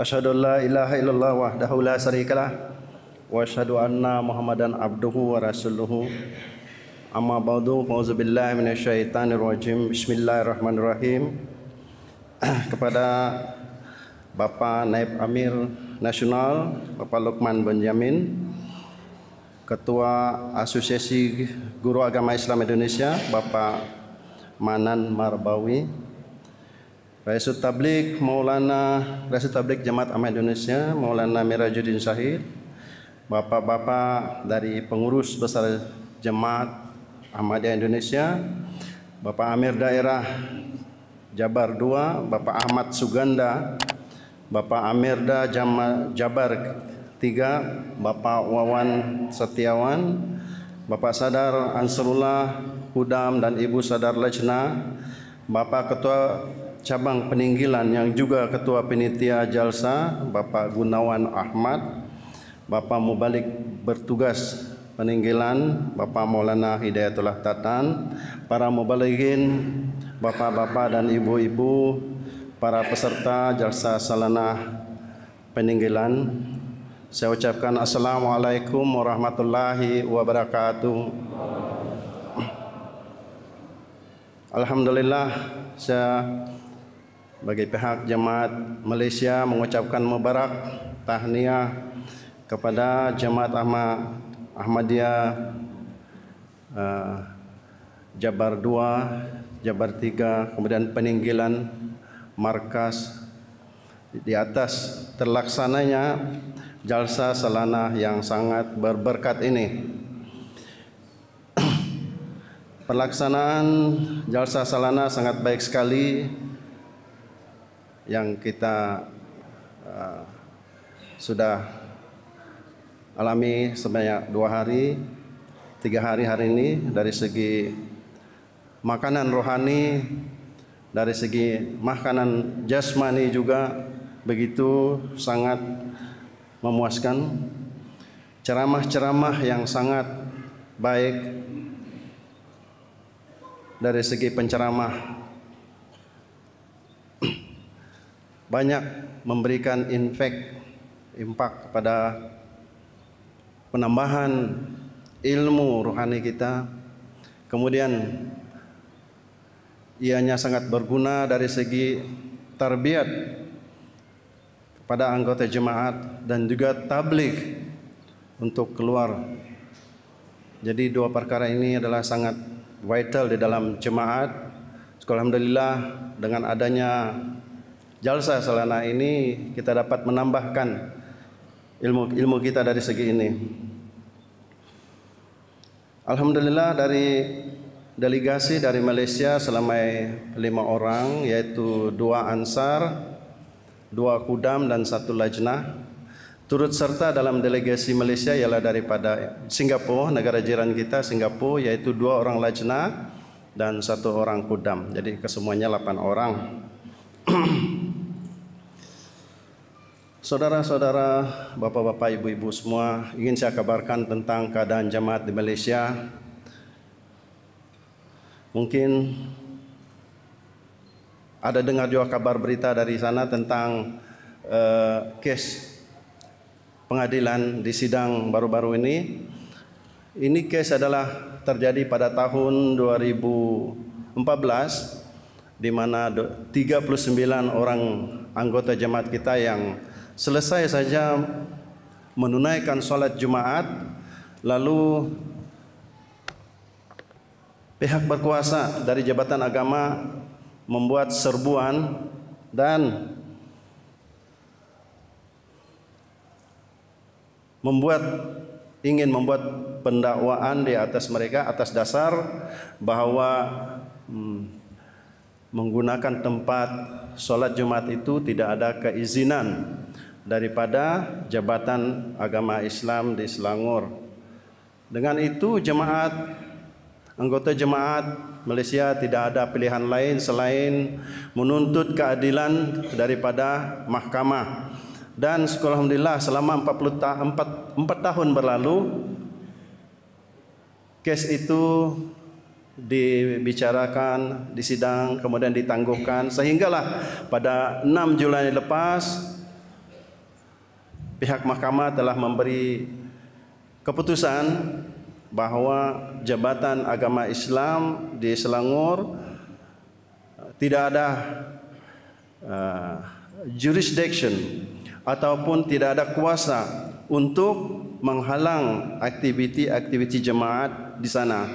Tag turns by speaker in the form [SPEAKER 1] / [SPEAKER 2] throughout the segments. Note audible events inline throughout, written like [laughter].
[SPEAKER 1] Asyhadu la ilaha illallah wahdahu la syarikalah wa asyhadu anna Muhammadan abduhu wa rasuluhu. Amma ba'du, fa'udzu billahi minasyaitonir rajim. Bismillahirrahmanirrahim. [clears throat] Kepada Bapak Naib Amir Nasional, Bapak Lukman Benjamin, Ketua Asosiasi Guru Agama Islam Indonesia, Bapak Manan Marbawi, Raisut Tablik Maulana Raisut Tablik Jemaat Ahmad Indonesia Maulana Mirajuddin Syahid Bapak-bapak dari pengurus besar Jemaat Ahmadiyah Indonesia Bapak Amir Daerah Jabar II Bapak Ahmad Suganda Bapak Amirda Jama, Jabar III Bapak Wawan Setiawan Bapak Sadar Ansarullah Hudam dan Ibu Sadar Lejna Bapak Ketua cabang peninggilan yang juga ketua penitia Jalsa Bapak Gunawan Ahmad, Bapak Mubalik bertugas peninggilan Bapak Maulana Hidayatullah Tatan, para mubalighin, bapak-bapak dan ibu-ibu, para peserta Jalsa Salana peninggilan. Saya ucapkan Assalamualaikum warahmatullahi wabarakatuh. Alhamdulillah saya bagi pihak jemaat Malaysia mengucapkan mubarak tahniah kepada jemaat Ahmad Ahmadiyah uh, Jabar 2, Jabar 3, kemudian peninggilan markas di atas terlaksananya jalsa salana yang sangat berberkat ini. [clears throat] Pelaksanaan jalsa salana sangat baik sekali yang kita uh, sudah alami sebanyak dua hari, tiga hari hari ini dari segi makanan rohani, dari segi makanan jasmani juga begitu sangat memuaskan. Ceramah-ceramah yang sangat baik dari segi penceramah banyak memberikan infek impak kepada penambahan ilmu rohani kita kemudian ianya sangat berguna dari segi tarbiat kepada anggota jemaat dan juga tablik untuk keluar jadi dua perkara ini adalah sangat vital di dalam jemaat Alhamdulillah dengan adanya Jalsa selana ini kita dapat menambahkan ilmu ilmu kita dari segi ini. Alhamdulillah dari delegasi dari Malaysia selama lima orang yaitu dua ansar, dua kudam dan satu lajna turut serta dalam delegasi Malaysia ialah daripada Singapura negara jiran kita Singapura yaitu dua orang lajna dan satu orang kudam jadi kesemuanya delapan orang [clears throat] Saudara-saudara, bapak-bapak, ibu-ibu semua, ingin saya kabarkan tentang keadaan jemaat di Malaysia. Mungkin ada dengar juga kabar berita dari sana tentang uh, eh, case pengadilan di sidang baru-baru ini. Ini case adalah terjadi pada tahun 2014 di mana 39 orang anggota jemaat kita yang selesai saja menunaikan sholat Jumat, lalu pihak berkuasa dari jabatan agama membuat serbuan dan membuat ingin membuat pendakwaan di atas mereka atas dasar bahwa hmm, menggunakan tempat sholat Jumat itu tidak ada keizinan daripada Jabatan Agama Islam di Selangor. Dengan itu jemaat anggota jemaat Malaysia tidak ada pilihan lain selain menuntut keadilan daripada mahkamah. Dan alhamdulillah selama 40 tahun 4, 4 tahun berlalu kes itu dibicarakan, disidang, kemudian ditangguhkan sehinggalah pada 6 Julai lepas pihak mahkamah telah memberi keputusan bahawa Jabatan Agama Islam di Selangor eh, tidak ada uh, jurisdiction ataupun tidak ada kuasa untuk menghalang aktiviti-aktiviti jemaat di sana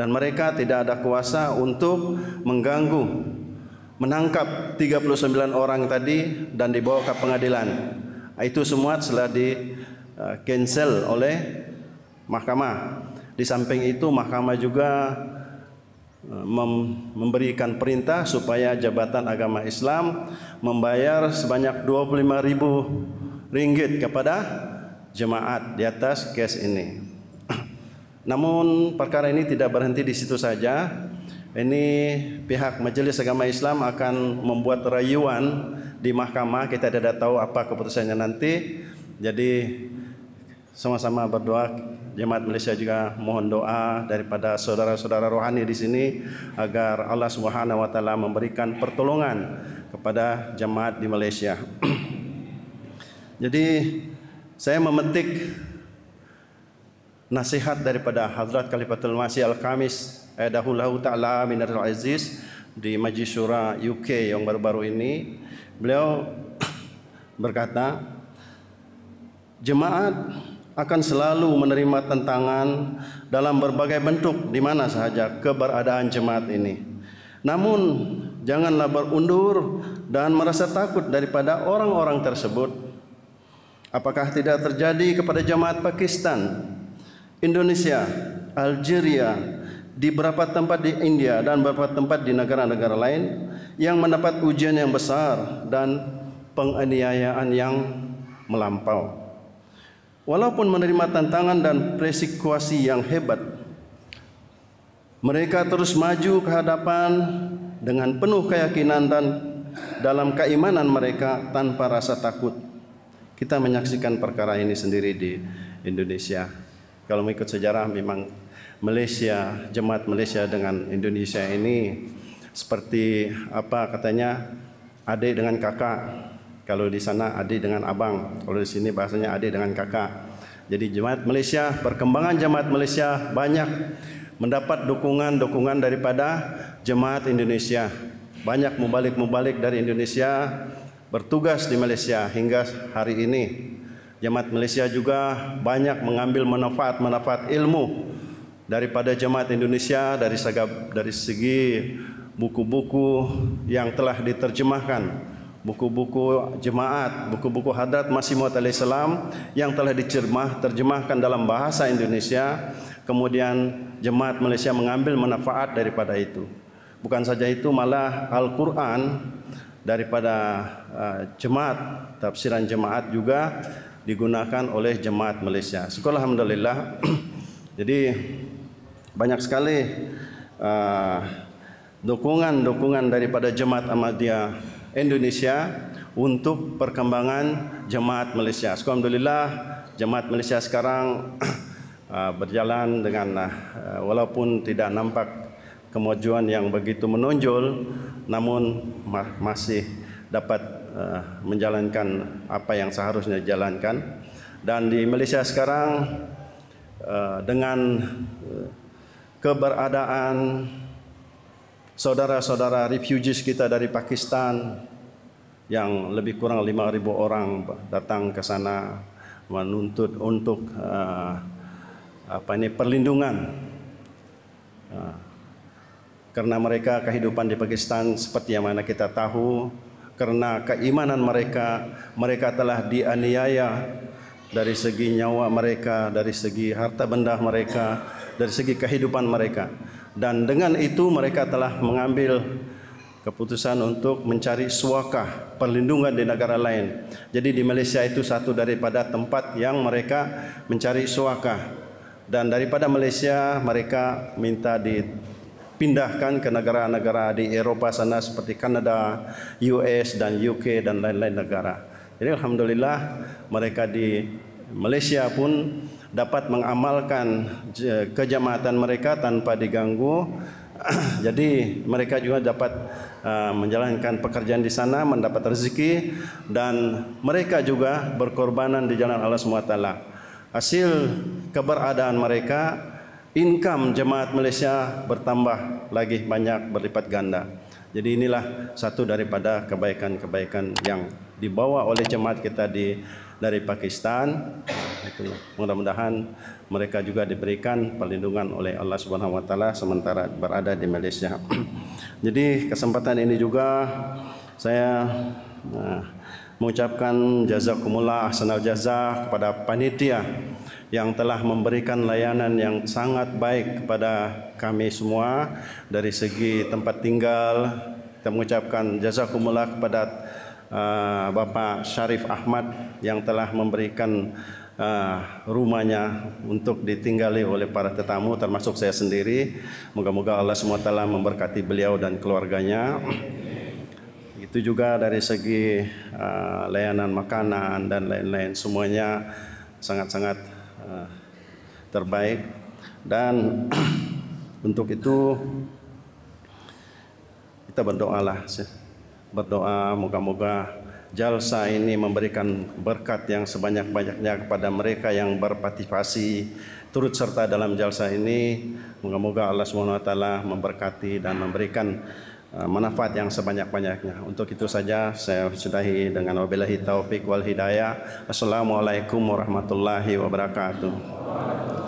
[SPEAKER 1] dan mereka tidak ada kuasa untuk mengganggu menangkap 39 orang tadi dan dibawa ke pengadilan. Itu semua telah di eh, cancel oleh mahkamah. Di samping itu mahkamah juga eh, memberikan perintah supaya Jabatan Agama Islam membayar sebanyak 25 ribu ringgit kepada jemaat di atas kes ini. [clears throat] Namun perkara ini tidak berhenti di situ saja. Ini pihak Majelis Agama Islam akan membuat rayuan di mahkamah kita tidak tahu apa keputusannya nanti jadi sama-sama berdoa jemaat Malaysia juga mohon doa daripada saudara-saudara rohani di sini agar Allah Subhanahu wa taala memberikan pertolongan kepada jemaat di Malaysia. [clears throat] jadi saya memetik nasihat daripada Hazrat Khalifatul Masih Al-Kamis Ayadahullahu eh, Ta'ala Minar aziz di Majlis Syura UK yang baru-baru ini Beliau berkata, jemaat akan selalu menerima tantangan dalam berbagai bentuk di mana saja keberadaan jemaat ini. Namun janganlah berundur dan merasa takut daripada orang-orang tersebut. Apakah tidak terjadi kepada jemaat Pakistan, Indonesia, Algeria, di beberapa tempat di India dan beberapa tempat di negara-negara lain yang mendapat ujian yang besar dan penganiayaan yang melampau. Walaupun menerima tantangan dan persekusi yang hebat, mereka terus maju ke hadapan dengan penuh keyakinan dan dalam keimanan mereka tanpa rasa takut. Kita menyaksikan perkara ini sendiri di Indonesia. Kalau mengikut sejarah memang Malaysia, jemaat Malaysia dengan Indonesia ini seperti apa katanya adik dengan kakak. Kalau di sana adik dengan abang, kalau di sini bahasanya adik dengan kakak. Jadi jemaat Malaysia, perkembangan jemaat Malaysia banyak mendapat dukungan-dukungan daripada jemaat Indonesia. Banyak mubalik-mubalik dari Indonesia bertugas di Malaysia hingga hari ini. Jemaat Malaysia juga banyak mengambil manfaat-manfaat ilmu daripada jemaat Indonesia dari segi, dari segi buku-buku yang telah diterjemahkan buku-buku jemaat, buku-buku hadrat Masih Maud salam yang telah dicermah terjemahkan dalam bahasa Indonesia, kemudian jemaat Malaysia mengambil manfaat daripada itu. Bukan saja itu, malah Al-Quran daripada eh, jemaat, tafsiran jemaat juga digunakan oleh jemaat Malaysia. Sekolah Alhamdulillah [clears throat] Jadi banyak sekali eh, dukungan-dukungan uh, daripada jemaat Ahmadiyah Indonesia untuk perkembangan jemaat Malaysia. Alhamdulillah jemaat Malaysia sekarang uh, [clears throat] berjalan dengan uh, walaupun tidak nampak kemajuan yang begitu menonjol namun ma masih dapat uh, menjalankan apa yang seharusnya dijalankan dan di Malaysia sekarang Eh, dengan eh, keberadaan saudara-saudara refugees kita dari Pakistan yang lebih kurang 5.000 orang datang ke sana menuntut untuk eh, apa ini perlindungan karena mereka kehidupan di Pakistan seperti yang mana kita tahu karena keimanan mereka mereka telah dianiaya dari segi nyawa mereka, dari segi harta benda mereka, dari segi kehidupan mereka. Dan dengan itu mereka telah mengambil keputusan untuk mencari suaka perlindungan di negara lain. Jadi di Malaysia itu satu daripada tempat yang mereka mencari suaka. Dan daripada Malaysia mereka minta dipindahkan ke negara-negara di Eropah sana seperti Kanada, US dan UK dan lain-lain negara. Jadi alhamdulillah mereka di Malaysia pun dapat mengamalkan kejamaatan mereka tanpa diganggu. [clears throat] Jadi mereka juga dapat uh, menjalankan pekerjaan di sana, mendapat rezeki dan mereka juga berkorbanan di jalan Allah SWT. Hasil keberadaan mereka, income jemaat Malaysia bertambah lagi banyak berlipat ganda. Jadi inilah satu daripada kebaikan-kebaikan yang dibawa oleh jemaat kita di dari Pakistan. Mudah-mudahan mereka juga diberikan perlindungan oleh Allah Subhanahu wa taala sementara berada di Malaysia. [clears throat] Jadi kesempatan ini juga saya nah, mengucapkan jazakumullah ahsanal jazah kepada panitia yang telah memberikan layanan yang sangat baik kepada kami semua dari segi tempat tinggal kita mengucapkan jazakumullah kepada uh, Bapak Syarif Ahmad yang telah memberikan uh, rumahnya untuk ditinggali oleh para tetamu termasuk saya sendiri moga-moga Allah SWT memberkati beliau dan keluarganya itu juga dari segi uh, layanan makanan dan lain-lain semuanya sangat-sangat uh, terbaik dan [clears throat] untuk itu kita berdoalah berdoa moga-moga jalsa ini memberikan berkat yang sebanyak-banyaknya kepada mereka yang berpartisipasi turut serta dalam jalsa ini moga-moga Allah swt memberkati dan memberikan Uh, manfaat yang sebanyak-banyaknya. Untuk itu saja saya sudahi dengan wabillahi taufik wal hidayah. Assalamualaikum warahmatullahi wabarakatuh.